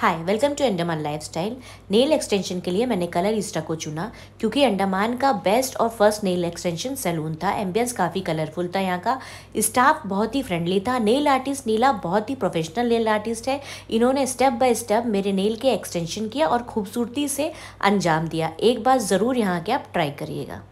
hi welcome to Andaman lifestyle nail extension के लिए मैंने कलर ईस्टा को चुना क्योंकि अंडमान का बेस्ट और फर्स्ट नेल एक्सटेंशन सैलून था एम्बियंस काफ़ी कलरफुल था यहाँ का स्टाफ बहुत ही फ्रेंडली था नेल आर्टिस्ट नीला बहुत ही प्रोफेशनल नेल आर्टिस्ट है इन्होंने स्टेप बाय स्टेप मेरे नेल के एक्सटेंशन किया और खूबसूरती से अंजाम दिया एक बार ज़रूर यहाँ के आप ट्राई करिएगा